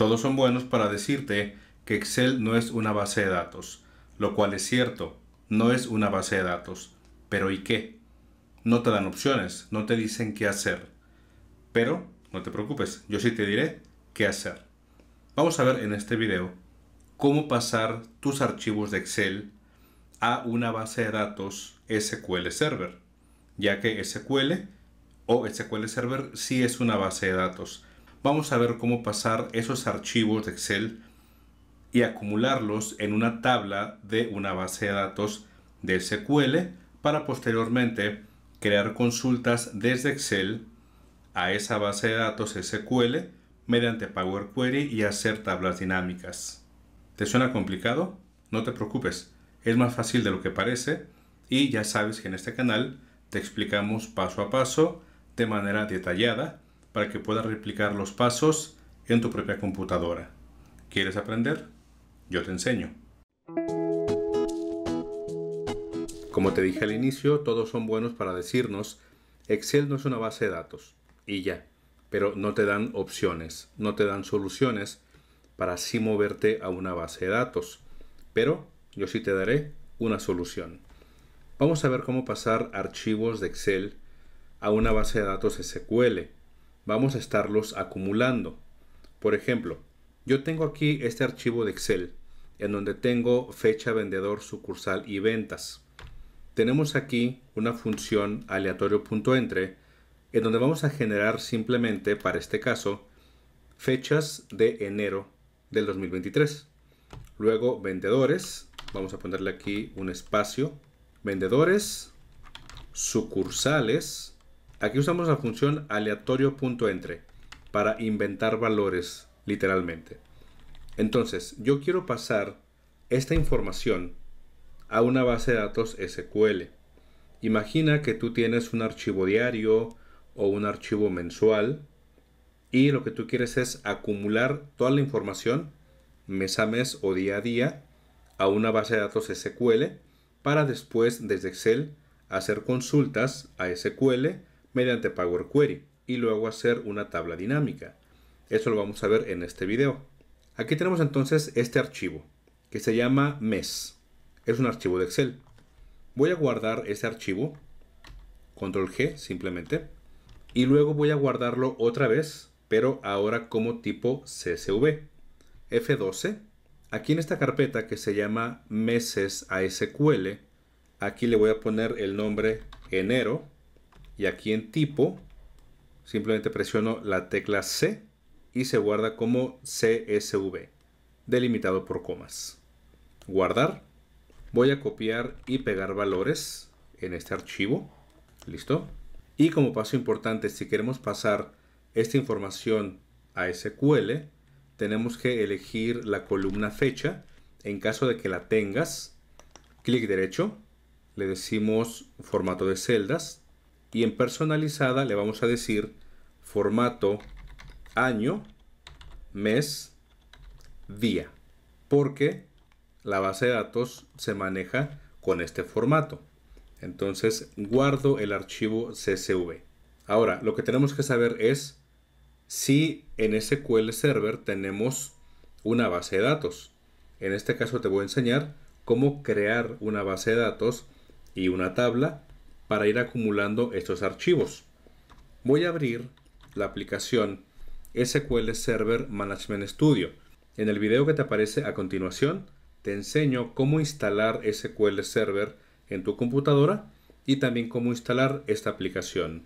Todos son buenos para decirte que Excel no es una base de datos, lo cual es cierto, no es una base de datos. Pero ¿y qué? No te dan opciones, no te dicen qué hacer. Pero no te preocupes, yo sí te diré qué hacer. Vamos a ver en este video cómo pasar tus archivos de Excel a una base de datos SQL Server, ya que SQL o SQL Server sí es una base de datos vamos a ver cómo pasar esos archivos de Excel y acumularlos en una tabla de una base de datos de SQL para posteriormente crear consultas desde Excel a esa base de datos SQL mediante Power Query y hacer tablas dinámicas. ¿Te suena complicado? No te preocupes, es más fácil de lo que parece y ya sabes que en este canal te explicamos paso a paso de manera detallada para que puedas replicar los pasos en tu propia computadora. ¿Quieres aprender? Yo te enseño. Como te dije al inicio, todos son buenos para decirnos, Excel no es una base de datos, y ya, pero no te dan opciones, no te dan soluciones para así moverte a una base de datos. Pero yo sí te daré una solución. Vamos a ver cómo pasar archivos de Excel a una base de datos SQL vamos a estarlos acumulando. Por ejemplo, yo tengo aquí este archivo de Excel en donde tengo fecha vendedor sucursal y ventas. Tenemos aquí una función aleatorio.entre en donde vamos a generar simplemente para este caso fechas de enero del 2023. Luego vendedores, vamos a ponerle aquí un espacio, vendedores, sucursales, Aquí usamos la función aleatorio.entre para inventar valores, literalmente. Entonces, yo quiero pasar esta información a una base de datos SQL. Imagina que tú tienes un archivo diario o un archivo mensual y lo que tú quieres es acumular toda la información mes a mes o día a día a una base de datos SQL para después desde Excel hacer consultas a SQL mediante Power Query y luego hacer una tabla dinámica. Eso lo vamos a ver en este video. Aquí tenemos entonces este archivo que se llama MES. Es un archivo de Excel. Voy a guardar ese archivo, control G simplemente, y luego voy a guardarlo otra vez, pero ahora como tipo CSV. F12, aquí en esta carpeta que se llama meses a aquí le voy a poner el nombre enero y aquí en tipo simplemente presiono la tecla C y se guarda como CSV, delimitado por comas. Guardar. Voy a copiar y pegar valores en este archivo. ¿Listo? Y como paso importante, si queremos pasar esta información a SQL, tenemos que elegir la columna fecha. En caso de que la tengas, clic derecho, le decimos formato de celdas, y en personalizada le vamos a decir formato año, mes, día. Porque la base de datos se maneja con este formato. Entonces guardo el archivo CSV. Ahora, lo que tenemos que saber es si en SQL Server tenemos una base de datos. En este caso te voy a enseñar cómo crear una base de datos y una tabla para ir acumulando estos archivos. Voy a abrir la aplicación SQL Server Management Studio. En el video que te aparece a continuación, te enseño cómo instalar SQL Server en tu computadora y también cómo instalar esta aplicación.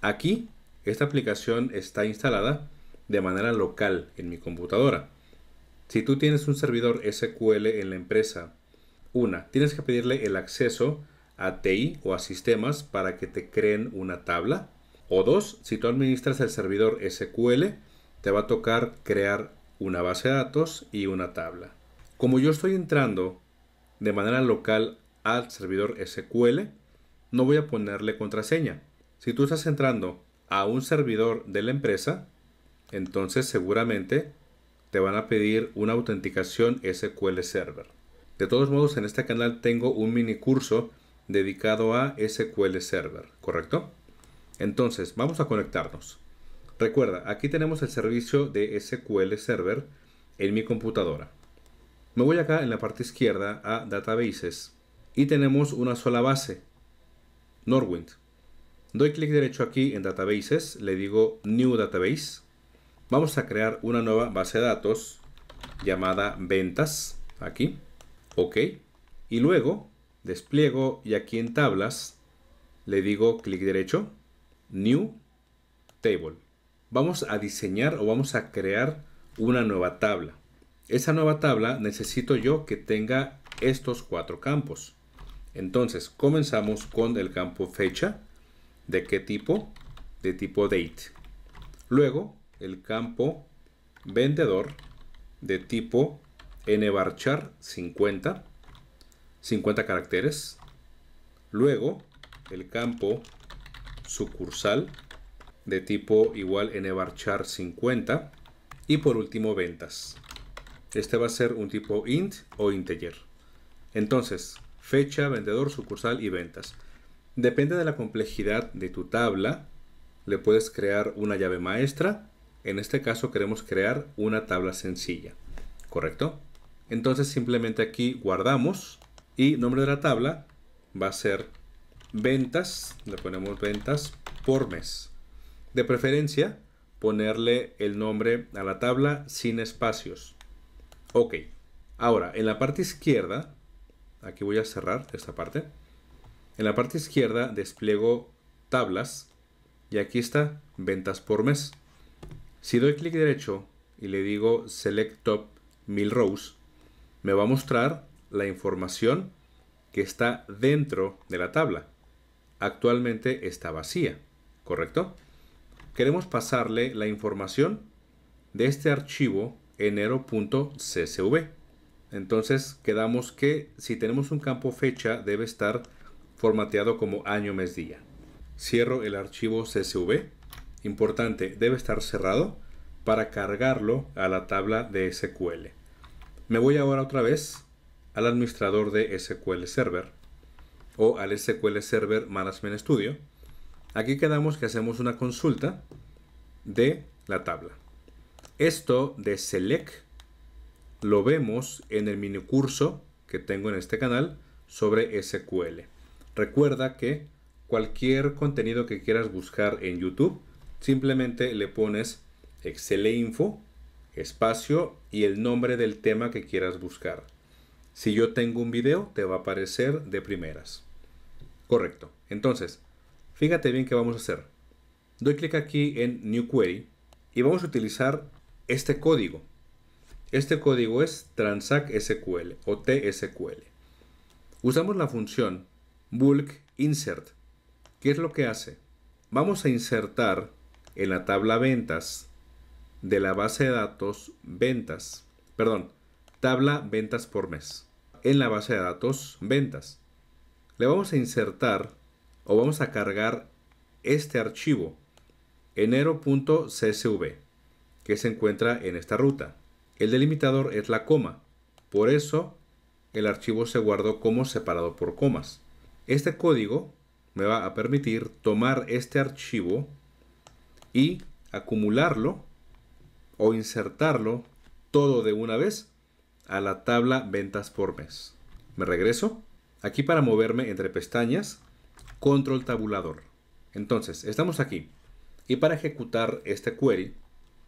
Aquí, esta aplicación está instalada de manera local en mi computadora. Si tú tienes un servidor SQL en la empresa, una, tienes que pedirle el acceso a TI o a sistemas para que te creen una tabla. O dos, si tú administras el servidor SQL, te va a tocar crear una base de datos y una tabla. Como yo estoy entrando de manera local al servidor SQL, no voy a ponerle contraseña. Si tú estás entrando a un servidor de la empresa, entonces seguramente te van a pedir una autenticación SQL Server. De todos modos, en este canal tengo un mini curso dedicado a SQL Server, ¿correcto? Entonces, vamos a conectarnos. Recuerda, aquí tenemos el servicio de SQL Server en mi computadora. Me voy acá en la parte izquierda a Databases y tenemos una sola base, Norwind. Doy clic derecho aquí en Databases, le digo New Database. Vamos a crear una nueva base de datos llamada Ventas, aquí, OK. Y luego despliego y aquí en tablas le digo clic derecho, New Table. Vamos a diseñar o vamos a crear una nueva tabla. Esa nueva tabla necesito yo que tenga estos cuatro campos. Entonces comenzamos con el campo fecha. ¿De qué tipo? De tipo date. Luego el campo vendedor de tipo nbarchar 50 50 caracteres. Luego, el campo sucursal de tipo igual nvarchar 50. Y por último, ventas. Este va a ser un tipo int o integer. Entonces, fecha, vendedor, sucursal y ventas. Depende de la complejidad de tu tabla, le puedes crear una llave maestra. En este caso queremos crear una tabla sencilla, ¿correcto? Entonces simplemente aquí guardamos y nombre de la tabla va a ser ventas, le ponemos ventas por mes. De preferencia, ponerle el nombre a la tabla sin espacios. Ok, ahora en la parte izquierda, aquí voy a cerrar esta parte. En la parte izquierda despliego tablas y aquí está ventas por mes. Si doy clic derecho y le digo select top 1000 rows, me va a mostrar la información que está dentro de la tabla. Actualmente está vacía, ¿correcto? Queremos pasarle la información de este archivo enero.csv. Entonces quedamos que si tenemos un campo fecha debe estar formateado como año, mes, día. Cierro el archivo CSV. Importante, debe estar cerrado para cargarlo a la tabla de SQL. Me voy ahora otra vez al administrador de SQL Server o al SQL Server Management Studio. Aquí quedamos que hacemos una consulta de la tabla. Esto de select lo vemos en el mini curso que tengo en este canal sobre SQL. Recuerda que cualquier contenido que quieras buscar en YouTube, simplemente le pones Excel e Info, espacio y el nombre del tema que quieras buscar. Si yo tengo un video, te va a aparecer de primeras. Correcto. Entonces, fíjate bien qué vamos a hacer. Doy clic aquí en New Query y vamos a utilizar este código. Este código es Transact SQL o TSQL. Usamos la función bulk insert. ¿Qué es lo que hace? Vamos a insertar en la tabla ventas de la base de datos ventas, perdón, tabla ventas por mes. En la base de datos ventas. Le vamos a insertar o vamos a cargar este archivo enero.csv que se encuentra en esta ruta. El delimitador es la coma, por eso el archivo se guardó como separado por comas. Este código me va a permitir tomar este archivo y acumularlo o insertarlo todo de una vez a la tabla ventas por mes. Me regreso. Aquí para moverme entre pestañas, control tabulador. Entonces, estamos aquí. Y para ejecutar este query,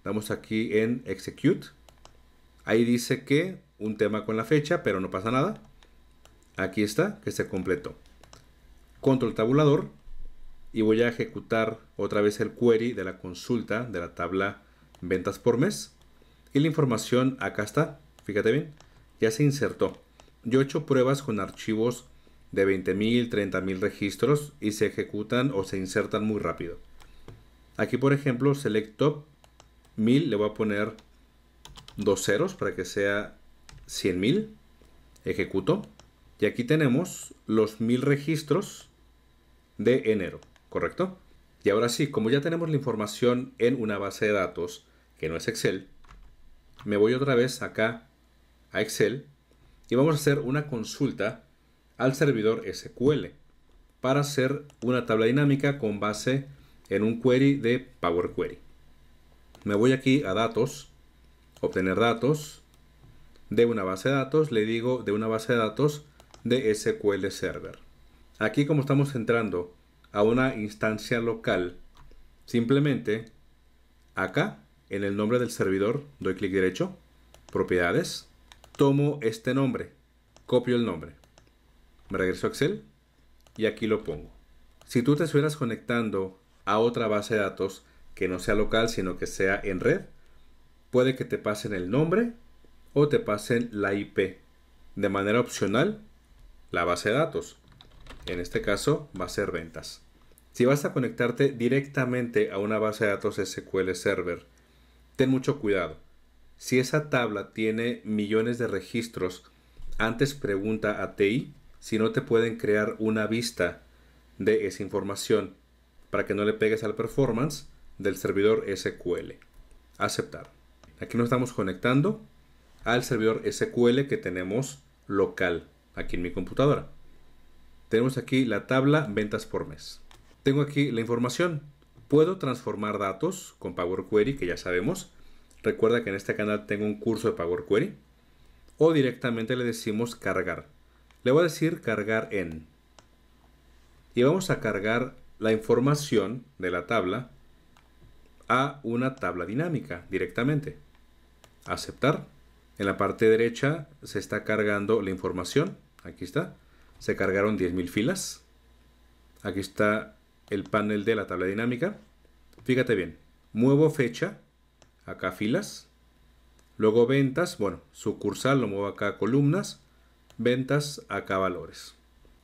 damos aquí en execute. Ahí dice que un tema con la fecha, pero no pasa nada. Aquí está, que se completó. Control tabulador. Y voy a ejecutar otra vez el query de la consulta de la tabla ventas por mes. Y la información acá está, fíjate bien, ya se insertó. Yo he hecho pruebas con archivos de 20.000, 30.000 registros y se ejecutan o se insertan muy rápido. Aquí, por ejemplo, select top 1000, le voy a poner dos ceros para que sea 100.000. Ejecuto. Y aquí tenemos los 1000 registros de enero, ¿correcto? Y ahora sí, como ya tenemos la información en una base de datos, que no es Excel, me voy otra vez acá a Excel y vamos a hacer una consulta al servidor SQL para hacer una tabla dinámica con base en un query de Power Query. Me voy aquí a datos, obtener datos, de una base de datos, le digo de una base de datos de SQL Server. Aquí como estamos entrando a una instancia local, simplemente acá en el nombre del servidor doy clic derecho, propiedades, tomo este nombre, copio el nombre, me regreso a Excel y aquí lo pongo. Si tú te estuvieras conectando a otra base de datos que no sea local, sino que sea en red, puede que te pasen el nombre o te pasen la IP. De manera opcional, la base de datos. En este caso, va a ser ventas. Si vas a conectarte directamente a una base de datos SQL Server, ten mucho cuidado si esa tabla tiene millones de registros, antes pregunta a TI si no te pueden crear una vista de esa información para que no le pegues al performance del servidor SQL. Aceptar. Aquí nos estamos conectando al servidor SQL que tenemos local aquí en mi computadora. Tenemos aquí la tabla ventas por mes. Tengo aquí la información. Puedo transformar datos con Power Query, que ya sabemos, Recuerda que en este canal tengo un curso de Power Query. O directamente le decimos cargar. Le voy a decir cargar en. Y vamos a cargar la información de la tabla a una tabla dinámica directamente. Aceptar. En la parte derecha se está cargando la información. Aquí está. Se cargaron 10.000 filas. Aquí está el panel de la tabla dinámica. Fíjate bien. Muevo fecha acá filas. Luego ventas, bueno, sucursal lo muevo acá a columnas. Ventas, acá valores.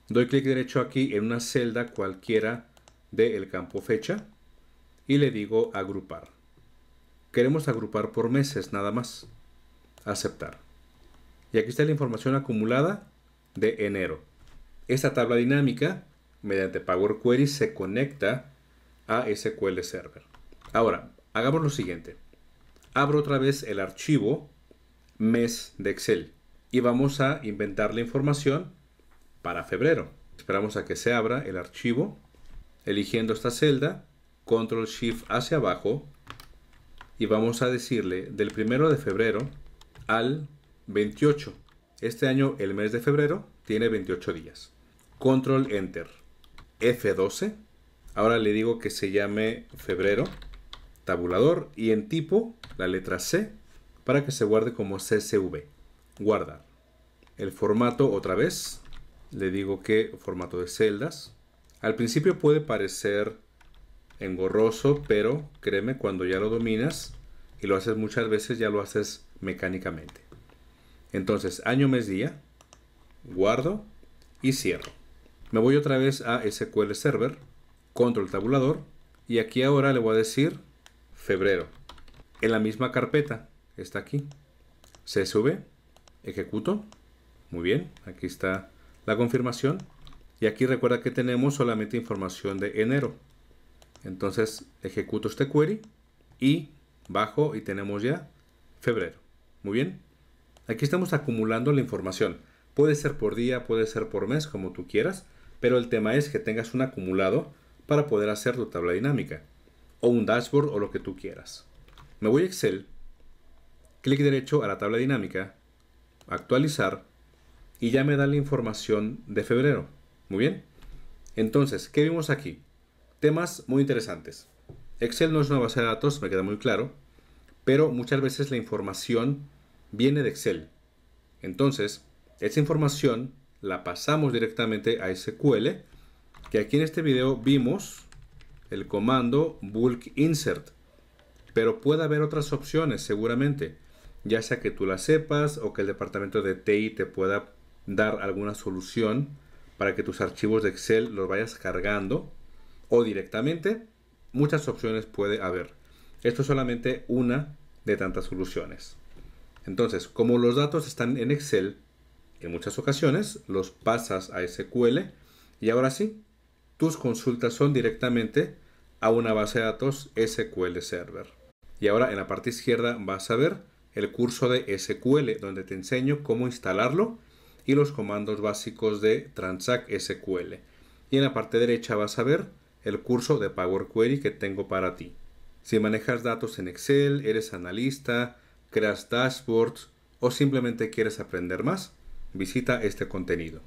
Doy clic derecho aquí en una celda cualquiera del campo fecha y le digo agrupar. Queremos agrupar por meses nada más. Aceptar. Y aquí está la información acumulada de enero. Esta tabla dinámica, mediante Power Query, se conecta a SQL Server. Ahora, hagamos lo siguiente abro otra vez el archivo mes de Excel y vamos a inventar la información para febrero. Esperamos a que se abra el archivo eligiendo esta celda, control shift hacia abajo y vamos a decirle del primero de febrero al 28. Este año el mes de febrero tiene 28 días. Control enter F12. Ahora le digo que se llame febrero tabulador y en tipo la letra C para que se guarde como CSV. guarda El formato otra vez, le digo que formato de celdas. Al principio puede parecer engorroso, pero créeme, cuando ya lo dominas y lo haces muchas veces, ya lo haces mecánicamente. Entonces, año, mes, día, guardo y cierro. Me voy otra vez a SQL Server, control tabulador, y aquí ahora le voy a decir febrero. En la misma carpeta, está aquí. Se sube, ejecuto. Muy bien, aquí está la confirmación. Y aquí recuerda que tenemos solamente información de enero. Entonces ejecuto este query y bajo y tenemos ya febrero. Muy bien. Aquí estamos acumulando la información. Puede ser por día, puede ser por mes, como tú quieras, pero el tema es que tengas un acumulado para poder hacer tu tabla dinámica o un dashboard o lo que tú quieras. Me voy a Excel, clic derecho a la tabla dinámica, actualizar y ya me da la información de febrero. Muy bien. Entonces, ¿qué vimos aquí? Temas muy interesantes. Excel no es una base de datos, me queda muy claro, pero muchas veces la información viene de Excel. Entonces, esa información la pasamos directamente a SQL, que aquí en este video vimos el comando bulk insert. Pero puede haber otras opciones seguramente, ya sea que tú las sepas o que el departamento de TI te pueda dar alguna solución para que tus archivos de Excel los vayas cargando o directamente. Muchas opciones puede haber. Esto es solamente una de tantas soluciones. Entonces, como los datos están en Excel, en muchas ocasiones los pasas a SQL y ahora sí, tus consultas son directamente a una base de datos SQL Server. Y ahora en la parte izquierda vas a ver el curso de SQL, donde te enseño cómo instalarlo y los comandos básicos de Transact SQL. Y en la parte derecha vas a ver el curso de Power Query que tengo para ti. Si manejas datos en Excel, eres analista, creas dashboards o simplemente quieres aprender más, visita este contenido.